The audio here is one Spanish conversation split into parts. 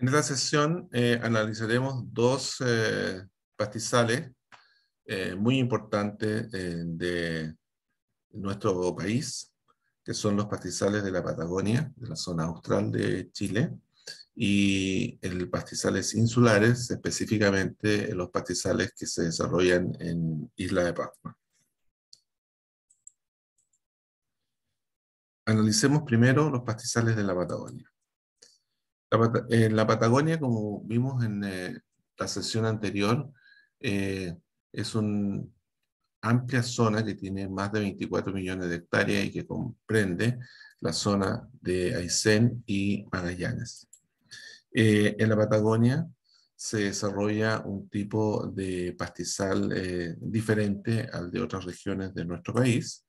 En esta sesión eh, analizaremos dos eh, pastizales eh, muy importantes de nuestro país, que son los pastizales de la Patagonia, de la zona austral de Chile, y el pastizales insulares, específicamente los pastizales que se desarrollan en Isla de Pascua. Analicemos primero los pastizales de la Patagonia. La, Patagonia, como vimos en eh, la sesión anterior, eh, es una amplia zona que tiene más de 24 millones de hectáreas y que comprende la zona de Aysén y Magallanes. Eh, en la Patagonia se desarrolla un tipo de pastizal diferente al de otras regiones de nuestro país.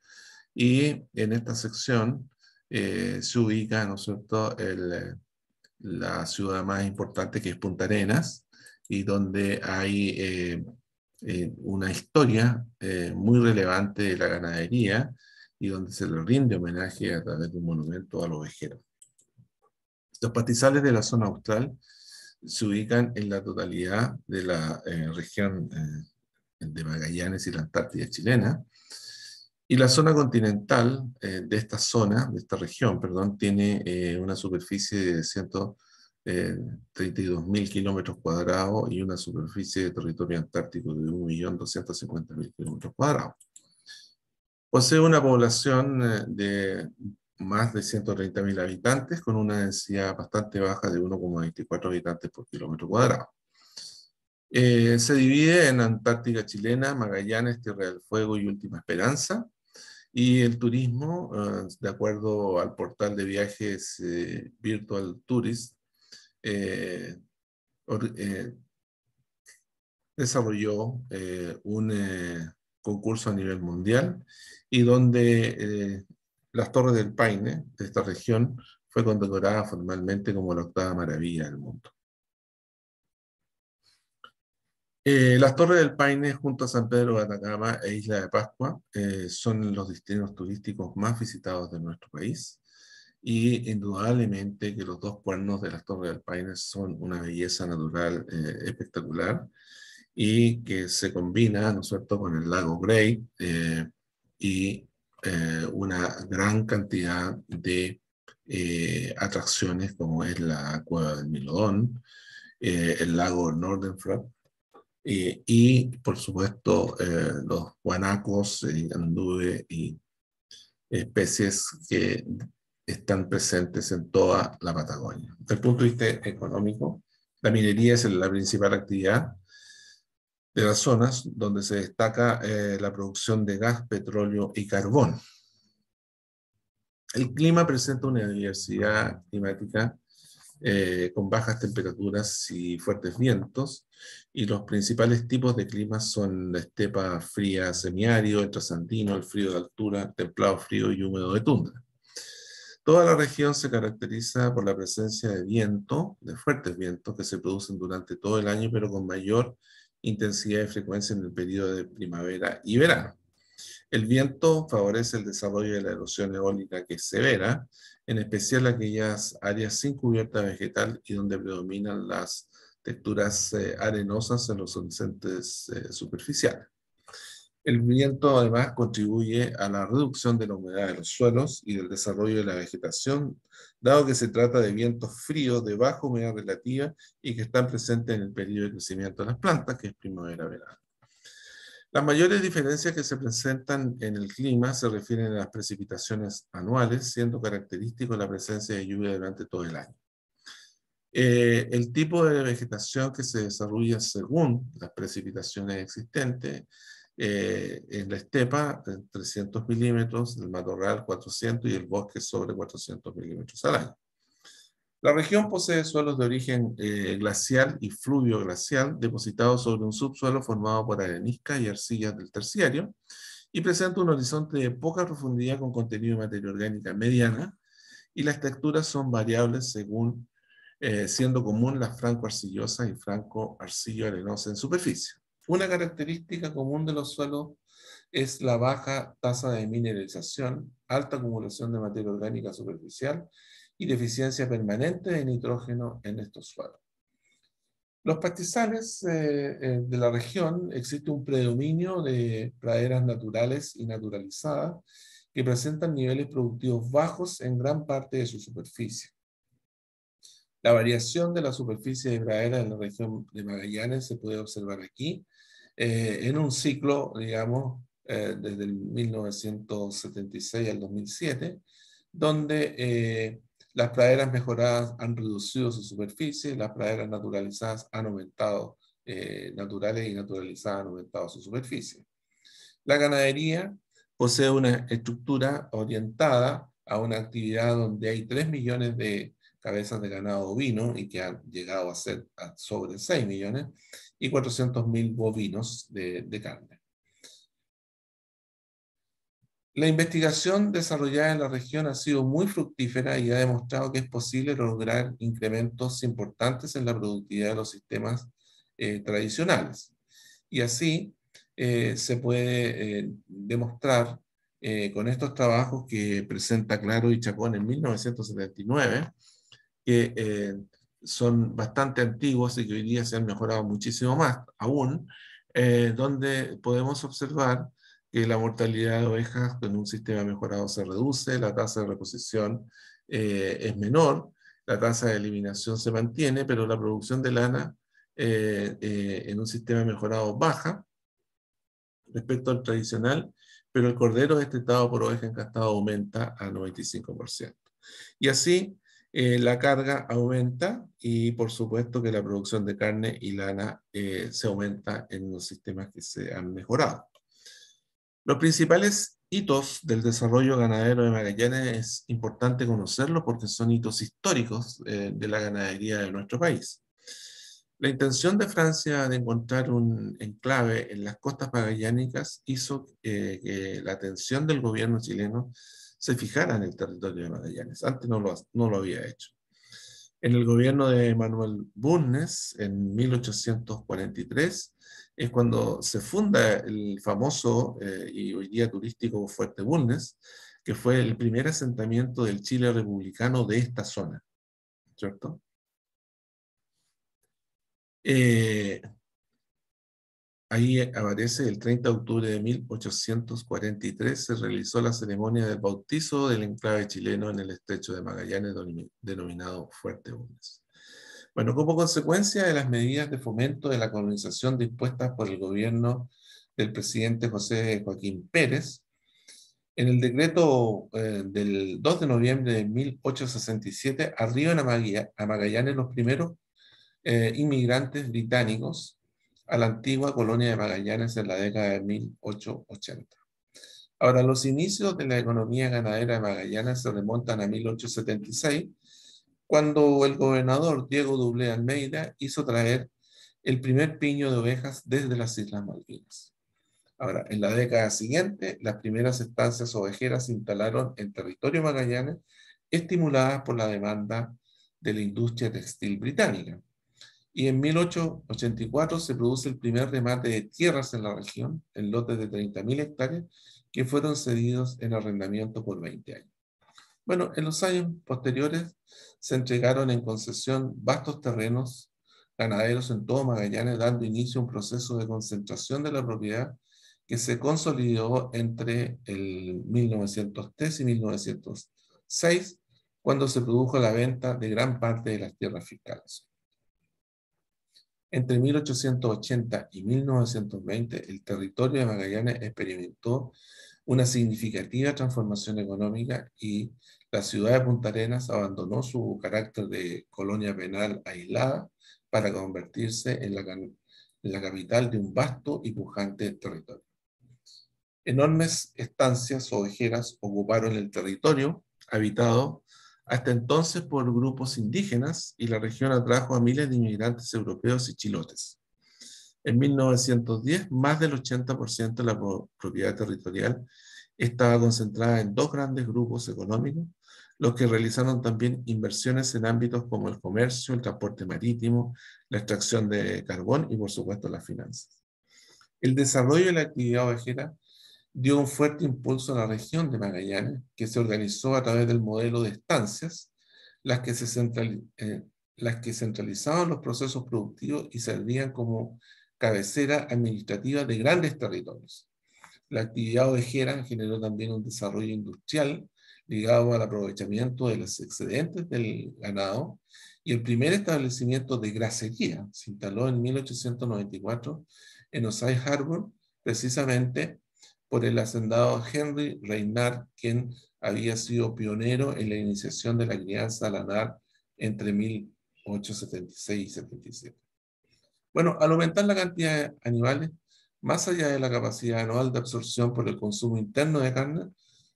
Y en esta sección se ubica, ¿no es cierto?, el, la ciudad más importante que es Punta Arenas, y donde hay eh, eh, una historia eh, muy relevante de la ganadería y donde se le rinde homenaje a través de un monumento a los ovejeros Los pastizales de la zona austral se ubican en la totalidad de la región de Magallanes y la Antártida chilena, y la zona continental eh, de esta zona, de esta región, perdón, tiene eh, una superficie de 132.000 eh, kilómetros cuadrados y una superficie de territorio antártico de 1.250.000 kilómetros cuadrados. Posee una población de más de 130.000 habitantes con una densidad bastante baja de 1,24 habitantes por kilómetro cuadrado. se divide en Antártica chilena, Magallanes, Tierra del Fuego y Última Esperanza, y el turismo, ah, de acuerdo al portal de viajes eh, Virtual Tourist, eh, eh, desarrolló un concurso a nivel mundial y donde las Torres del Paine de esta región fue condecorada formalmente como la octava maravilla del mundo. Eh, las Torres del Paine junto a San Pedro de Atacama e Isla de Pascua eh, son los destinos turísticos más visitados de nuestro país y indudablemente que los dos cuernos de las Torres del Paine son una belleza natural eh, espectacular y que se combina, ¿no es cierto?, con el lago Grey y una gran cantidad de atracciones como es la Cueva del Milodón, el lago Front, eh, y por supuesto eh, los guanacos, eh, y especies que están presentes en toda la Patagonia. Desde el punto de vista económico, la minería es la principal actividad de las zonas donde se destaca eh, la producción de gas, petróleo y carbón. El clima presenta una diversidad climática eh, con bajas temperaturas y fuertes vientos. Y los principales tipos de clima son la estepa fría semiárido, el trasandino, el frío de altura, templado frío y húmedo de tundra. Toda la región se caracteriza por la presencia de viento, de fuertes vientos que se producen durante todo el año, pero con mayor intensidad y frecuencia en el periodo de primavera y verano. El viento favorece el desarrollo de la erosión eólica que es severa, en especial aquellas áreas sin cubierta vegetal y donde predominan las texturas eh, arenosas en los horizontes eh, superficiales. El viento además contribuye a la reducción de la humedad de los suelos y del desarrollo de la vegetación, dado que se trata de vientos fríos de baja humedad relativa y que están presentes en el periodo de crecimiento de las plantas, que es primavera-verano. Las mayores diferencias que se presentan en el clima se refieren a las precipitaciones anuales, siendo característico la presencia de lluvia durante todo el año. Eh, el tipo de vegetación que se desarrolla según las precipitaciones existentes, eh, en la estepa 300 milímetros, el matorral 400 y el bosque sobre 400 milímetros al año. La región posee suelos de origen eh, glacial y fluvio glacial depositados sobre un subsuelo formado por arenisca y arcillas del terciario y presenta un horizonte de poca profundidad con contenido de materia orgánica mediana y las texturas son variables según eh, siendo común las franco y franco arcillo en superficie. Una característica común de los suelos es la baja tasa de mineralización, alta acumulación de materia orgánica superficial y deficiencia permanente de nitrógeno en estos suelos. Los pastizales eh, eh, de la región existe un predominio de praderas naturales y naturalizadas que presentan niveles productivos bajos en gran parte de su superficie. La variación de la superficie de pradera en la región de Magallanes se puede observar aquí, eh, en un ciclo, digamos, desde el 1976 al 2007, donde las praderas mejoradas han reducido su superficie, las praderas naturalizadas han aumentado, eh, naturales y naturalizadas han aumentado su superficie. La ganadería posee una estructura orientada a una actividad donde hay 3 millones de cabezas de ganado ovino y que han llegado a ser sobre 6 millones y 400.000 mil bovinos de carne. La investigación desarrollada en la región ha sido muy fructífera y ha demostrado que es posible lograr incrementos importantes en la productividad de los sistemas eh, tradicionales. Y así eh, se puede eh, demostrar con estos trabajos que presenta Claro y Chacón en 1979, que son bastante antiguos y que hoy día se han mejorado muchísimo más aún, donde podemos observar que la mortalidad de ovejas en un sistema mejorado se reduce, la tasa de reposición eh, es menor, la tasa de eliminación se mantiene, pero la producción de lana eh, eh, en un sistema mejorado baja respecto al tradicional, pero el cordero destetado por oveja encastado aumenta a 95%. Y así la carga aumenta y por supuesto que la producción de carne y lana se aumenta en los sistemas que se han mejorado. Los principales hitos del desarrollo ganadero de Magallanes es importante conocerlo porque son hitos históricos eh, de la ganadería de nuestro país. La intención de Francia de encontrar un enclave en las costas magallánicas hizo eh, que la atención del gobierno chileno se fijara en el territorio de Magallanes. Antes no no lo había hecho. En el gobierno de Manuel Bulnes, en 1843, es cuando se funda el famoso eh, y hoy día turístico Fuerte Bulnes, que fue el primer asentamiento del Chile republicano de esta zona, ¿cierto? Eh, Ahí aparece el 30 de octubre de 1843 se realizó la ceremonia del bautizo del enclave chileno en el estrecho de Magallanes denominado Fuerte Unes. Bueno, como consecuencia de las medidas de fomento de la colonización dispuestas por el gobierno del presidente José Joaquín Pérez, en el decreto eh, del 2 de noviembre de 1867 arriban a Magallanes los primeros eh, inmigrantes británicos a la antigua colonia de Magallanes en la década de 1880. Ahora, los inicios de la economía ganadera de Magallanes se remontan a 1876, cuando el gobernador Diego Dublé Almeida hizo traer el primer piño de ovejas desde las Islas Malvinas. Ahora, en la década siguiente, las primeras estancias ovejeras se instalaron en territorio Magallanes, estimuladas por la demanda de la industria textil británica. Y en 1884 se produce el primer remate de tierras en la región, en lotes de 30.000 hectáreas, que fueron cedidos en arrendamiento por 20 años. Bueno, en los años posteriores se entregaron en concesión vastos terrenos ganaderos en todo Magallanes, dando inicio a un proceso de concentración de la propiedad que se consolidó entre el 1903 y 1906, cuando se produjo la venta de gran parte de las tierras fiscales. Entre 1880 y 1920, el territorio de Magallanes experimentó una significativa transformación económica y la ciudad de Punta Arenas abandonó su carácter de colonia penal aislada para convertirse en la, capital de un vasto y pujante territorio. Enormes estancias ovejeras ocuparon el territorio habitado hasta entonces por grupos indígenas y la región atrajo a miles de inmigrantes europeos y chilotes. En 1910, más del 80% de la propiedad territorial estaba concentrada en dos grandes grupos económicos, los que realizaron también inversiones en ámbitos como el comercio, el transporte marítimo, la extracción de carbón y, por supuesto, las finanzas. El desarrollo de la actividad ovejera dio un fuerte impulso a la región de Magallanes, que se organizó a través del modelo de estancias, las que, se eh, centralizaban los procesos productivos y servían como cabecera administrativa de grandes territorios. La actividad ovejera generó también un desarrollo industrial ligado al aprovechamiento de los excedentes del ganado y el primer establecimiento de grasería se instaló en 1894 en Osage Harbor, precisamente por el hacendado Henry Reynard, quien había sido pionero en la iniciación de la crianza lanar entre 1876 y 77. Bueno, al aumentar la cantidad de animales, más allá de la capacidad anual de absorción por el consumo interno de carne,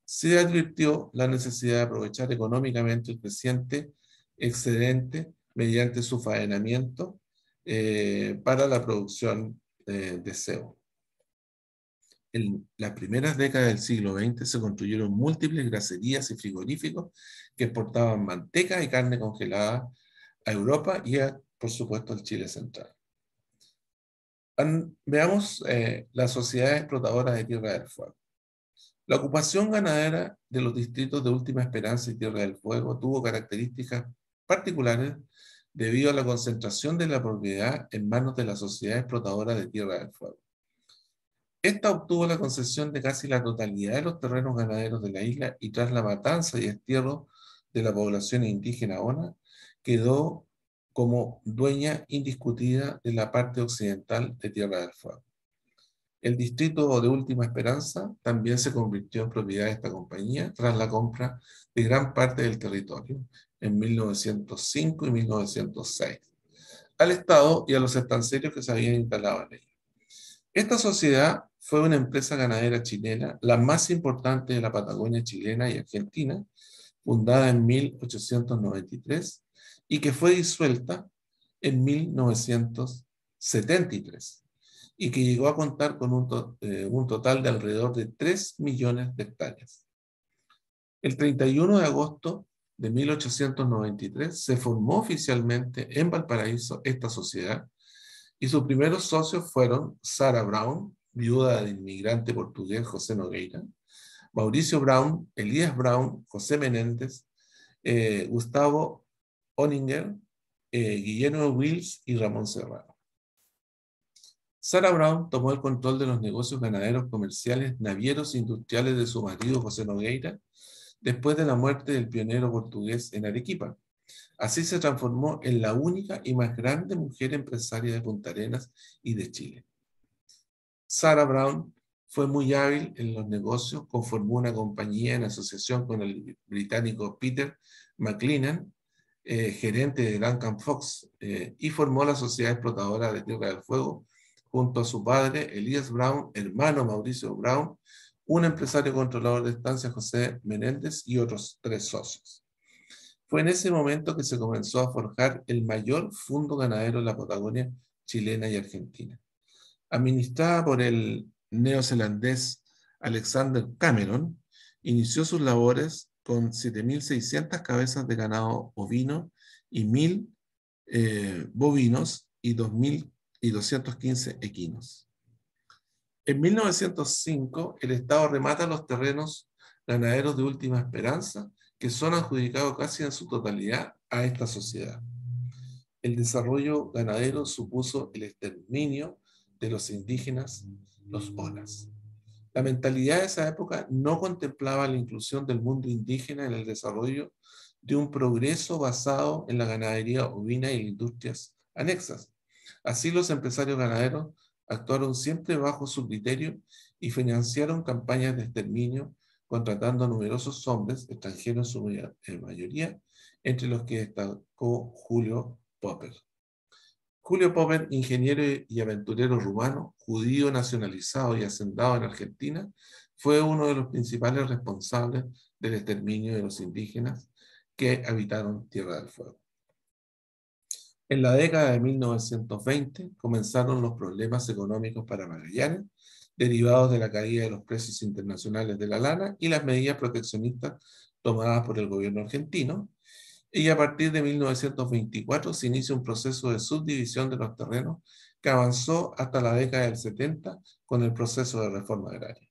se advirtió la necesidad de aprovechar económicamente el creciente excedente mediante su faenamiento eh, para la producción eh, de cebo en las primeras décadas del siglo XX se construyeron múltiples graserías y frigoríficos que exportaban manteca y carne congelada a Europa y, por supuesto, al Chile central. veamos eh, las sociedades explotadoras de Tierra del Fuego. La ocupación ganadera de los distritos de Última Esperanza y Tierra del Fuego tuvo características particulares debido a la concentración de la propiedad en manos de la sociedad explotadora de Tierra del Fuego. Esta obtuvo la concesión de casi la totalidad de los terrenos ganaderos de la isla y tras la matanza y destierro de la población indígena Ona, quedó como dueña indiscutida de la parte occidental de Tierra del Fuego. El distrito de Última Esperanza también se convirtió en propiedad de esta compañía tras la compra de gran parte del territorio en 1905 y 1906 al Estado y a los estancieros que se habían instalado en ella. Esta sociedad fue una empresa ganadera chilena, la más importante de la Patagonia chilena y argentina, fundada en 1893 y que fue disuelta en 1973 y que llegó a contar con un, eh, total de alrededor de 3 millones de hectáreas. El 31 de agosto de 1893 se formó oficialmente en Valparaíso esta sociedad y sus primeros socios fueron Sarah Brown, viuda del inmigrante portugués José Nogueira, Mauricio Brown, Elías Brown, José Menéndez, eh, Gustavo Oninger, eh, Guillermo Wills y Ramón Serrano. Sara Brown tomó el control de los negocios ganaderos, comerciales, navieros e industriales de su marido José Nogueira después de la muerte del pionero portugués en Arequipa. Así se transformó en la única y más grande mujer empresaria de Punta Arenas y de Chile. Sarah Brown fue muy hábil en los negocios, conformó una compañía en asociación con el británico Peter McLennan, eh, gerente de Duncan Fox, eh, y formó la Sociedad Explotadora de Tierra del Fuego junto a su padre, Elías Brown, hermano Mauricio Brown, un empresario controlador de estancias, José Menéndez, y otros tres socios. Fue en ese momento que se comenzó a forjar el mayor fondo ganadero de la Patagonia chilena y argentina administrada por el neozelandés Alexander Cameron, inició sus labores con 7.600 cabezas de ganado ovino y 1.000 eh, bovinos y 2.215 equinos. En 1905, el Estado remata los terrenos ganaderos de última esperanza que son adjudicados casi en su totalidad a esta sociedad. El desarrollo ganadero supuso el exterminio de los indígenas, los mm. olas. La mentalidad de esa época no contemplaba la inclusión del mundo indígena en el desarrollo de un progreso basado en la ganadería ovina y industrias anexas. Así los empresarios ganaderos actuaron siempre bajo su criterio y financiaron campañas de exterminio contratando numerosos hombres extranjeros en su mayoría, entre los que destacó Julio Popper. Julio Popper, ingeniero y aventurero rumano, judío nacionalizado y hacendado en Argentina, fue uno de los principales responsables del exterminio de los indígenas que habitaron Tierra del Fuego. En la década de 1920 comenzaron los problemas económicos para Magallanes, derivados de la caída de los precios internacionales de la lana y las medidas proteccionistas tomadas por el gobierno argentino, y a partir de 1924 se inicia un proceso de subdivisión de los terrenos que avanzó hasta la década del 70 con el proceso de reforma agraria.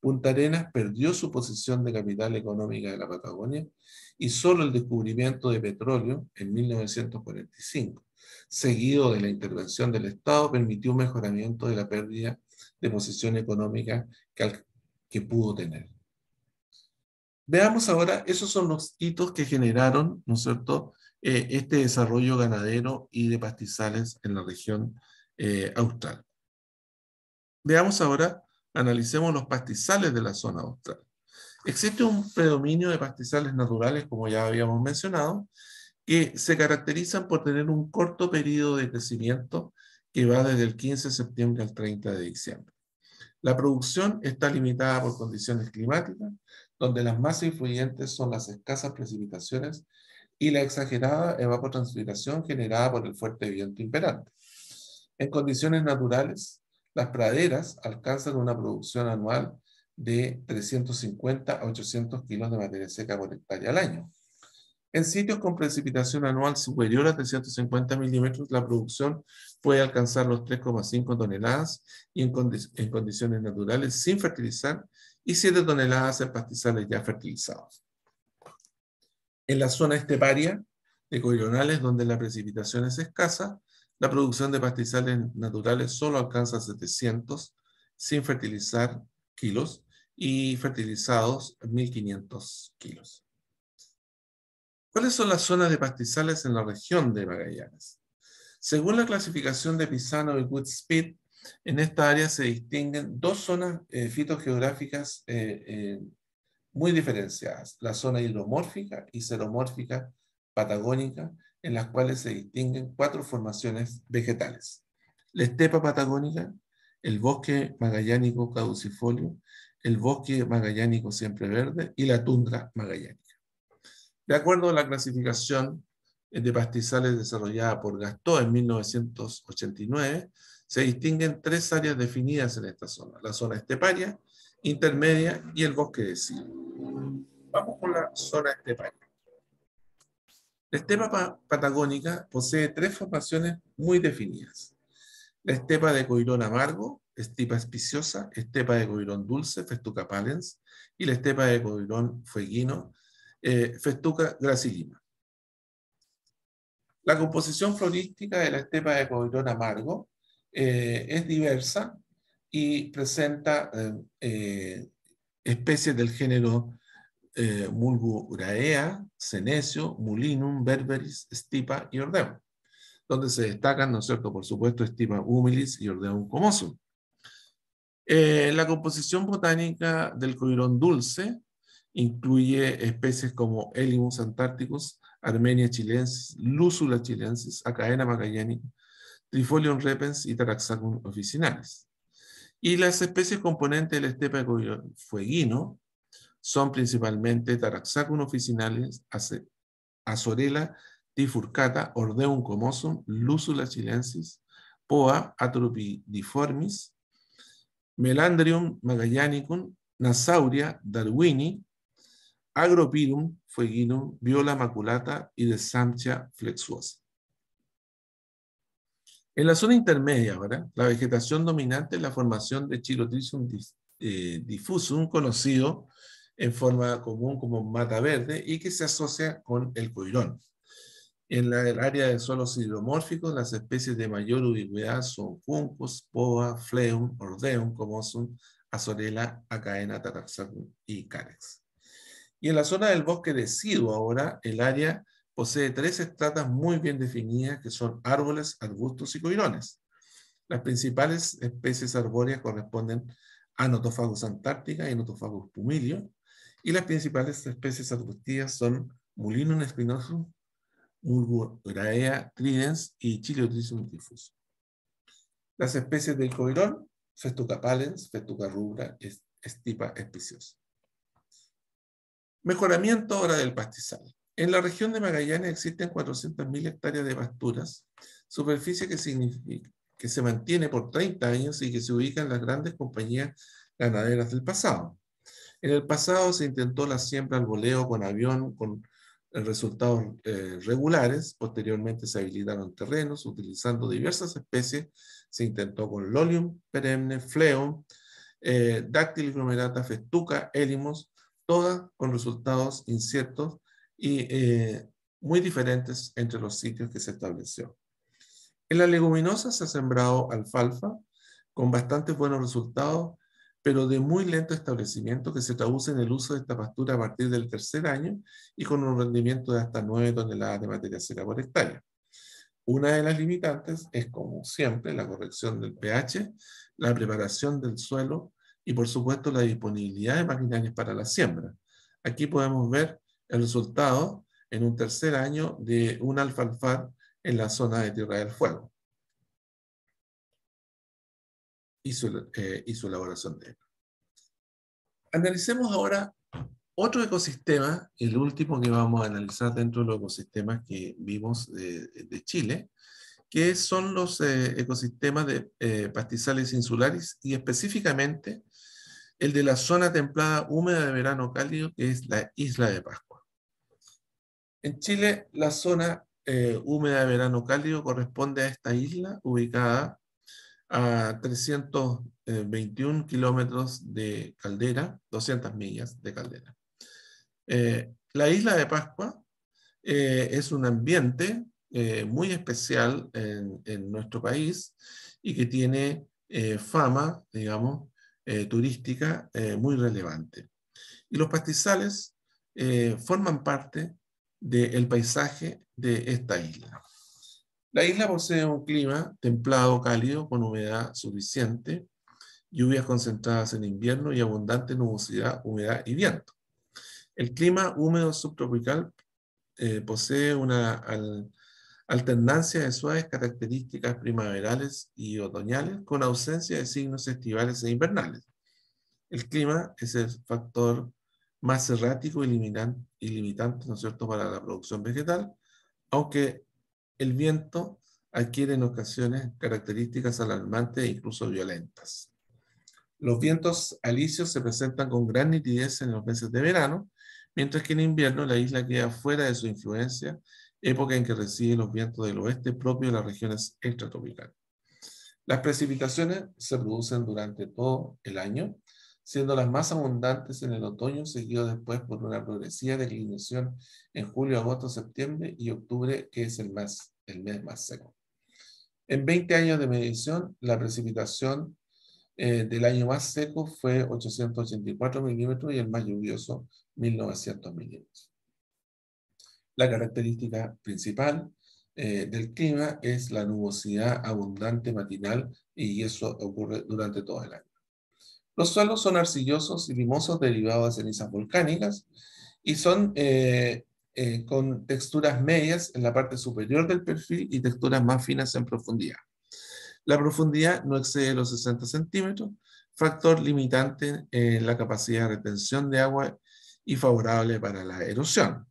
Punta Arenas perdió su posición de capital económica de la Patagonia y solo el descubrimiento de petróleo en 1945, seguido de la intervención del Estado, permitió un mejoramiento de la pérdida de posición económica que, que pudo tener. Veamos ahora, esos son los hitos que generaron, ¿no es cierto?, eh, este desarrollo ganadero y de pastizales en la región eh, austral. Veamos ahora, analicemos los pastizales de la zona austral. Existe un predominio de pastizales naturales, como ya habíamos mencionado, que se caracterizan por tener un corto periodo de crecimiento que va desde el 15 de septiembre al 30 de diciembre. La producción está limitada por condiciones climáticas, donde las más influyentes son las escasas precipitaciones y la exagerada evapotranspiración generada por el fuerte viento imperante. En condiciones naturales, las praderas alcanzan una producción anual de 350 a 800 kilos de materia seca por hectárea al año. En sitios con precipitación anual superior a 350 milímetros, la producción puede alcanzar los 3,5 toneladas y en, en, condiciones naturales sin fertilizar y 7 toneladas de pastizales ya fertilizados. En la zona esteparia de coronales, donde la precipitación es escasa, la producción de pastizales naturales solo alcanza 700 sin fertilizar kilos y fertilizados 1.500 kilos. ¿Cuáles son las zonas de pastizales en la región de Magallanes? Según la clasificación de Pisano y Woodspit, en esta área se distinguen dos zonas eh, fitogeográficas eh, eh, muy diferenciadas, la zona hidromórfica y seromórfica patagónica, en las cuales se distinguen cuatro formaciones vegetales. La estepa patagónica, el bosque magallánico caducifolio, el bosque magallánico siempre verde y la tundra magallánica. De acuerdo a la clasificación de pastizales desarrollada por Gastó en 1989, se distinguen tres áreas definidas en esta zona, la zona esteparia, intermedia y el bosque de Sil. Vamos con la zona esteparia. La estepa patagónica posee tres formaciones muy definidas. La estepa de Coirón amargo, estepa espiciosa, estepa de Coirón dulce, festuca palens, y la estepa de Coirón fueguino, eh, festuca gracilima. La composición florística de la estepa de Coirón amargo eh, es diversa y presenta eh, eh, especies del género Mulguraea, Senecio, Mulinum, Berberis, Stipa y Ordeum, donde se destacan, ¿no es cierto?, por supuesto, Stipa humilis y Ordeum comosum. la composición botánica del coirón dulce incluye especies como Elimus antárticos, Armenia chilensis, Lusula chilensis, Acaena magallánica, Trifolium repens y Taraxacum officinalis. Y las especies componentes del estepa fueguino son principalmente Taraxacum officinales, Azorella tifurcata, Ordeum comosum, Lusula chilensis, Poa atropidiformis, Melandrium magallanicum, Nasauria darwini, Agropirum fueguinum, Viola maculata y Desamtia flexuosa. En la zona intermedia, ¿verdad? la vegetación dominante es la formación de difuso diffusum, eh, conocido en forma común como mata verde y que se asocia con el coirón. En el área de suelos hidromórficos, las especies de mayor ubicuidad son juncos, poa, fleum, ordeum, comosum, azorela, acaena, taraxacum y carex. Y en la zona del bosque deciduo ahora, el área posee tres estratas muy bien definidas que son árboles, arbustos y coirones. Las principales especies arbóreas corresponden a Notophagus antártica y Notophagus pumilio, y las principales especies arbustivas son Mulinum spinosum, Mulguraea tridens y Chiliotrysum diffus. Las especies del coirón, Festuca palens, Festuca rubra, Estipa espiciosa. Mejoramiento ahora del pastizal. En la región de Magallanes existen 400.000 hectáreas de pasturas, superficie que, que se mantiene por 30 años y que se ubica en las grandes compañías ganaderas del pasado. En el pasado se intentó la siembra al voleo con avión con eh, resultados eh, regulares, posteriormente se habilitaron terrenos utilizando diversas especies, se intentó con lolium perenne, fleum, eh, dáctil, glomerata festuca, élimos, todas con resultados inciertos y eh, muy diferentes entre los sitios que se estableció. En la leguminosa se ha sembrado alfalfa con bastante buenos resultados, pero de muy lento establecimiento que se traduce en el uso de esta pastura a partir del tercer año y con un rendimiento de hasta 9 toneladas de materia seca por hectárea. Una de las limitantes es, como siempre, la corrección del pH, la preparación del suelo y, por supuesto, la disponibilidad de maquinarias para la siembra. Aquí podemos ver el resultado en un tercer año de un alfalfar en la zona de Tierra del Fuego eh, y su, elaboración de él. Analicemos ahora otro ecosistema, el último que vamos a analizar dentro de los ecosistemas que vimos de, Chile, que son los eh, ecosistemas de eh, pastizales insulares y específicamente el de la zona templada húmeda de verano cálido, que es la isla de Pascua. En Chile, la zona eh, húmeda de verano cálido corresponde a esta isla ubicada a 321 eh, kilómetros de caldera, 200 millas de caldera. Eh, la isla de Pascua es un ambiente muy especial en, en, nuestro país y que tiene fama, digamos, turística muy relevante. Y los pastizales forman parte del paisaje de esta isla. La isla posee un clima templado cálido con humedad suficiente, lluvias concentradas en invierno y abundante nubosidad, humedad y viento. El clima húmedo subtropical eh, posee una alternancia de suaves características primaverales y otoñales con ausencia de signos estivales e invernales. El clima es el factor más errático y limitante y limitantes, ¿no es cierto?, para la producción vegetal, aunque el viento adquiere en ocasiones características alarmantes e incluso violentas. Los vientos alisios se presentan con gran nitidez en los meses de verano, mientras que en invierno la isla queda fuera de su influencia, época en que reciben los vientos del oeste propios de las regiones extratropicales. Las precipitaciones se producen durante todo el año, siendo las más abundantes en el otoño, seguido después por una progresiva declinación en julio, agosto, septiembre y octubre, que es el, más, el mes más seco. En 20 años de medición, la precipitación eh, del año más seco fue 884 milímetros y el más lluvioso 1900 milímetros. La característica principal eh, del clima es la nubosidad abundante matinal y eso ocurre durante todo el año. Los suelos son arcillosos y limosos derivados de cenizas volcánicas y son eh, eh, con texturas medias en la parte superior del perfil y texturas más finas en profundidad. La profundidad no excede los 60 centímetros, factor limitante en la capacidad de retención de agua y favorable para la erosión.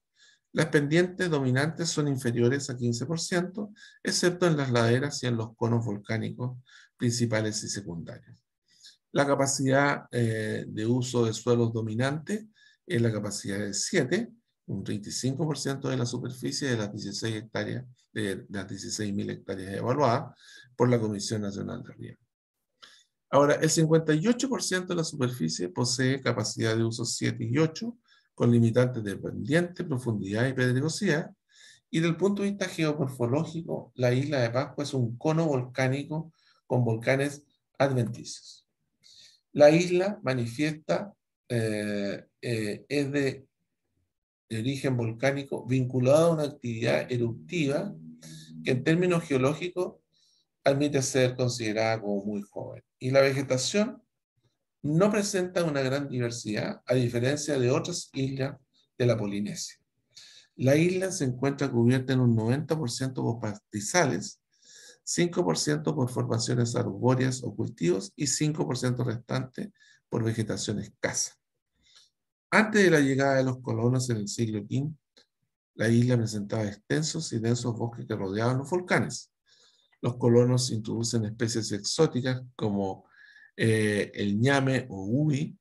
Las pendientes dominantes son inferiores a 15%, excepto en las laderas y en los conos volcánicos principales y secundarios. La capacidad eh, de uso de suelos dominante es la capacidad de 7, un 35% de la superficie de las 16 hectáreas, de, las 16.000 hectáreas evaluadas por la Comisión Nacional de Río. Ahora, el 58% de la superficie posee capacidad de uso 7 y 8, con limitantes de pendiente, profundidad y pedregosidad. Y del punto de vista geomorfológico, la isla de Pascua es un cono volcánico con volcanes adventicios. La isla manifiesta eh, eh, es de, origen volcánico vinculada a una actividad eruptiva que en términos geológicos admite ser considerada como muy joven. Y la vegetación no presenta una gran diversidad a diferencia de otras islas de la Polinesia. La isla se encuentra cubierta en un 90% por pastizales 5% por formaciones arbóreas o cultivos y 5% restante por vegetación escasa. Antes de la llegada de los colonos en el siglo XV, la isla presentaba extensos y densos bosques que rodeaban los volcanes. Los colonos introducen especies exóticas como eh, el ñame o ubi,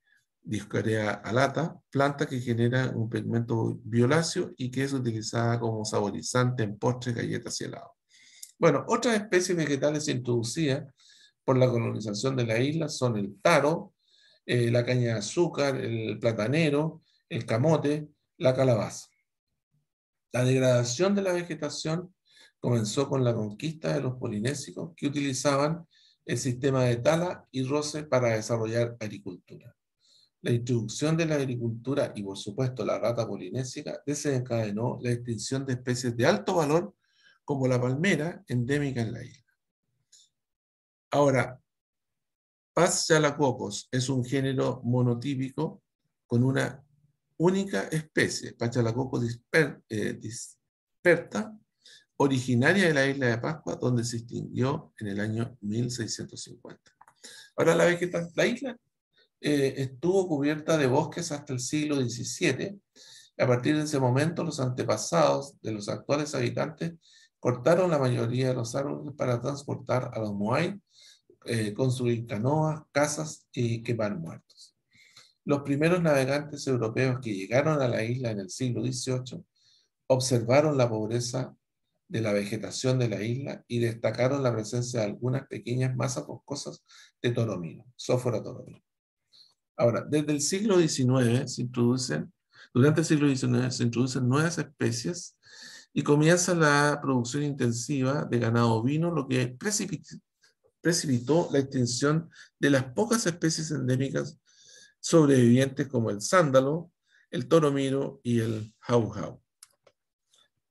Discorea alata, planta que genera un pigmento violáceo y que es utilizada como saborizante en postres, galletas y helados. Bueno, otras especies vegetales introducidas por la colonización de la isla son el taro, eh, la caña de azúcar, el platanero, el camote, la calabaza. La degradación de la vegetación comenzó con la conquista de los polinésicos que utilizaban el sistema de tala y roce para desarrollar agricultura. La introducción de la agricultura y, por supuesto, la rata polinésica desencadenó la extinción de especies de alto valor como la palmera endémica en la isla. Ahora, Paz es un género monotípico con una única especie, Pachalacocos dispersa, eh, originaria de la isla de Pascua, donde se extinguió en el año 1650. Ahora, la, de la isla eh, estuvo cubierta de bosques hasta el siglo XVII. A partir de ese momento, los antepasados de los actuales habitantes Cortaron la mayoría de los árboles para transportar a los Moai, eh, construir canoas, casas y quemar muertos. Los primeros navegantes europeos que llegaron a la isla en el siglo XVIII observaron la pobreza de la vegetación de la isla y destacaron la presencia de algunas pequeñas masas boscosas de toromino, sófora toromino. Ahora, desde el siglo XIX se introducen, durante el siglo XIX se introducen nuevas especies y comienza la producción intensiva de ganado ovino, lo que precipitó la extinción de las pocas especies endémicas sobrevivientes como el sándalo, el toromiro y el hau-hau.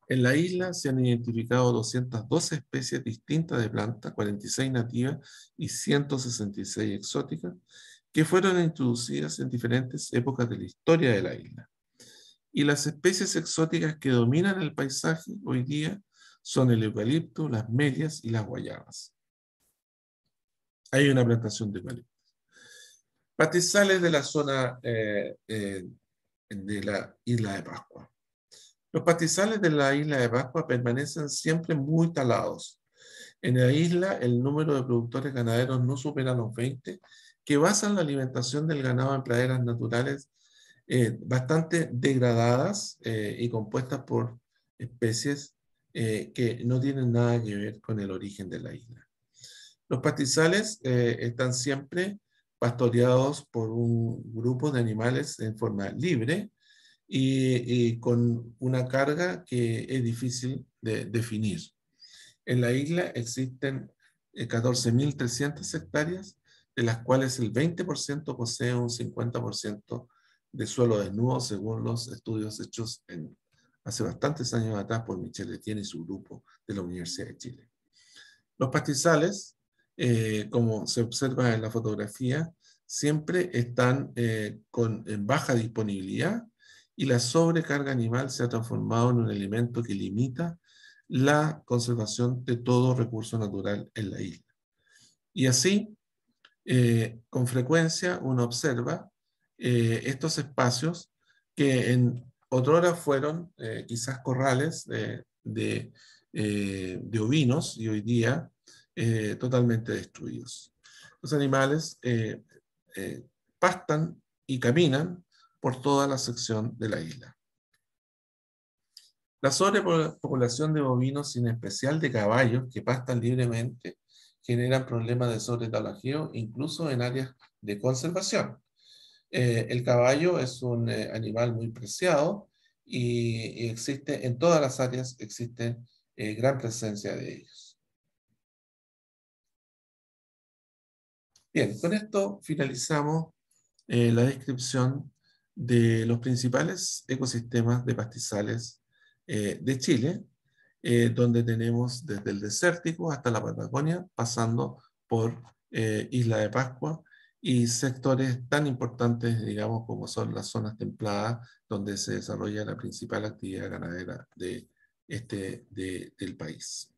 En la isla se han identificado 212 especies distintas de plantas, 46 nativas y 166 exóticas, que fueron introducidas en diferentes épocas de la historia de la isla y las especies exóticas que dominan el paisaje hoy día son el eucalipto, las medias y las guayabas. Hay una plantación de eucaliptos. Pastizales de la zona eh, eh, de la isla de Pascua. Los pastizales de la isla de Pascua permanecen siempre muy talados. En la isla, el número de productores ganaderos no supera los 20, que basan la alimentación del ganado en praderas naturales eh, bastante degradadas eh, y compuestas por especies eh, que no tienen nada que ver con el origen de la isla. Los pastizales están siempre pastoreados por un grupo de animales en forma libre y, y con una carga que es difícil de definir. En la isla existen 14.300 hectáreas, de las cuales el 20% posee un 50% de suelo desnudo, según los estudios hechos hace bastantes años atrás por Michelle Etienne y su grupo de la Universidad de Chile. Los pastizales, eh, como se observa en la fotografía, siempre están eh, con en baja disponibilidad y la sobrecarga animal se ha transformado en un elemento que limita la conservación de todo recurso natural en la isla. Y así, eh, con frecuencia uno observa eh, estos espacios que en otrora fueron eh, quizás corrales de, eh, de, ovinos y hoy día totalmente destruidos. Los animales pastan y caminan por toda la sección de la isla. La sobrepoblación de bovinos, en especial de caballos que pastan libremente, generan problemas de sobretalajeo incluso en áreas de conservación. Eh, el caballo es un eh, animal muy preciado y, existe en todas las áreas, existe eh, gran presencia de ellos. Bien, con esto finalizamos la descripción de los principales ecosistemas de pastizales de Chile, donde tenemos desde el desértico hasta la Patagonia, pasando por Isla de Pascua, y sectores tan importantes, digamos, como son las zonas templadas, donde se desarrolla la principal actividad ganadera de este, del país.